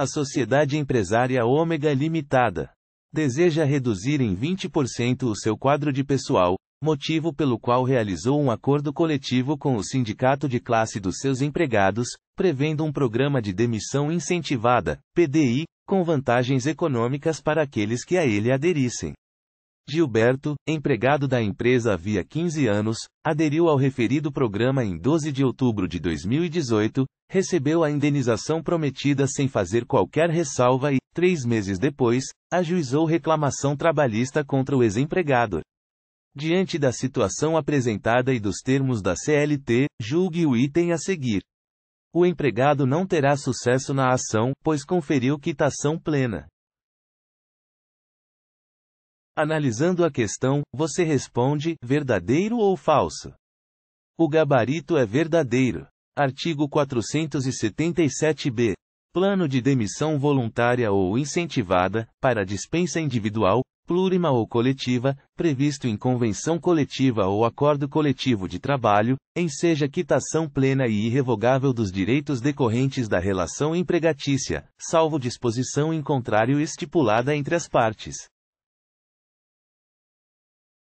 A sociedade empresária Ômega Limitada deseja reduzir em 20% o seu quadro de pessoal, motivo pelo qual realizou um acordo coletivo com o sindicato de classe dos seus empregados, prevendo um programa de demissão incentivada, PDI, com vantagens econômicas para aqueles que a ele aderissem. Gilberto, empregado da empresa havia 15 anos, aderiu ao referido programa em 12 de outubro de 2018, recebeu a indenização prometida sem fazer qualquer ressalva e, três meses depois, ajuizou reclamação trabalhista contra o ex-empregado. Diante da situação apresentada e dos termos da CLT, julgue o item a seguir. O empregado não terá sucesso na ação, pois conferiu quitação plena. Analisando a questão, você responde: verdadeiro ou falso? O gabarito é verdadeiro. Artigo 477b. Plano de demissão voluntária ou incentivada, para dispensa individual, plurima ou coletiva, previsto em convenção coletiva ou acordo coletivo de trabalho, enseja quitação plena e irrevogável dos direitos decorrentes da relação empregatícia, salvo disposição em contrário estipulada entre as partes.